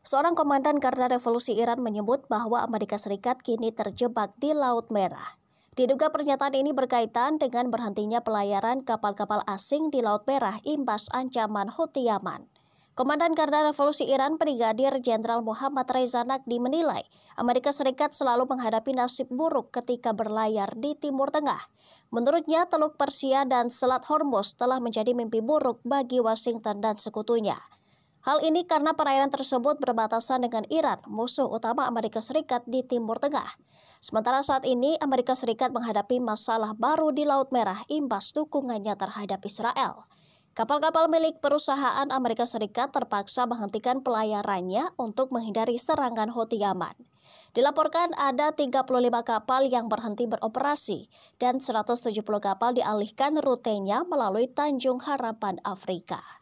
Seorang komandan Karena Revolusi Iran menyebut bahwa Amerika Serikat kini terjebak di Laut Merah. Diduga pernyataan ini berkaitan dengan berhentinya pelayaran kapal-kapal asing di Laut Merah imbas ancaman Houthi Yaman. Komandan Garda Revolusi Iran Brigadir Jenderal Muhammad Reza Nagdi menilai Amerika Serikat selalu menghadapi nasib buruk ketika berlayar di Timur Tengah. Menurutnya, Teluk Persia dan Selat Hormuz telah menjadi mimpi buruk bagi Washington dan sekutunya. Hal ini karena perairan tersebut berbatasan dengan Iran, musuh utama Amerika Serikat di Timur Tengah. Sementara saat ini, Amerika Serikat menghadapi masalah baru di Laut Merah imbas dukungannya terhadap Israel. Kapal-kapal milik perusahaan Amerika Serikat terpaksa menghentikan pelayarannya untuk menghindari serangan Houthi Yaman. Dilaporkan ada 35 kapal yang berhenti beroperasi dan 170 kapal dialihkan rutenya melalui Tanjung Harapan Afrika.